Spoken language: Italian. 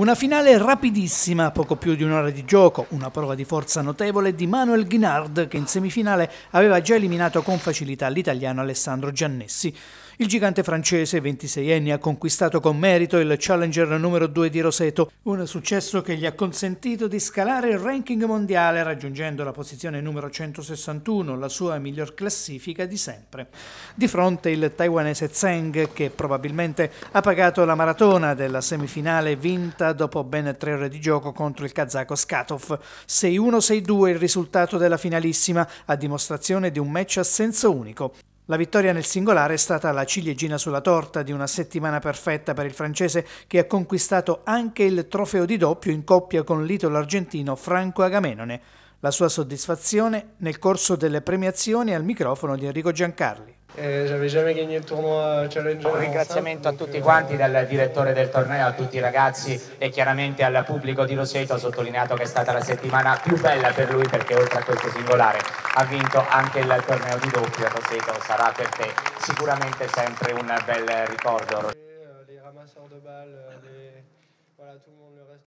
Una finale rapidissima, poco più di un'ora di gioco, una prova di forza notevole di Manuel Ghinard che in semifinale aveva già eliminato con facilità l'italiano Alessandro Giannessi. Il gigante francese, 26enne, ha conquistato con merito il challenger numero 2 di Roseto, un successo che gli ha consentito di scalare il ranking mondiale raggiungendo la posizione numero 161, la sua miglior classifica di sempre. Di fronte il taiwanese Zheng che probabilmente ha pagato la maratona della semifinale vinta dopo ben tre ore di gioco contro il kazako Skatov. 6-1-6-2 il risultato della finalissima, a dimostrazione di un match a senso unico. La vittoria nel singolare è stata la ciliegina sulla torta di una settimana perfetta per il francese che ha conquistato anche il trofeo di doppio in coppia con l'italo argentino Franco Agamenone. La sua soddisfazione nel corso delle premiazioni al microfono di Enrico Giancarli. Eh, J'avais jamais gagné il tournoi Challenger. Un ringraziamento a tutti euh, quanti dal direttore del torneo, a tutti i ragazzi e chiaramente al pubblico di Roseto. Ha sottolineato che è stata la settimana più bella per lui perché oltre a questo singolare ha vinto anche il torneo di doppio. Roseto sarà per te sicuramente sempre un bel ricordo. Eh,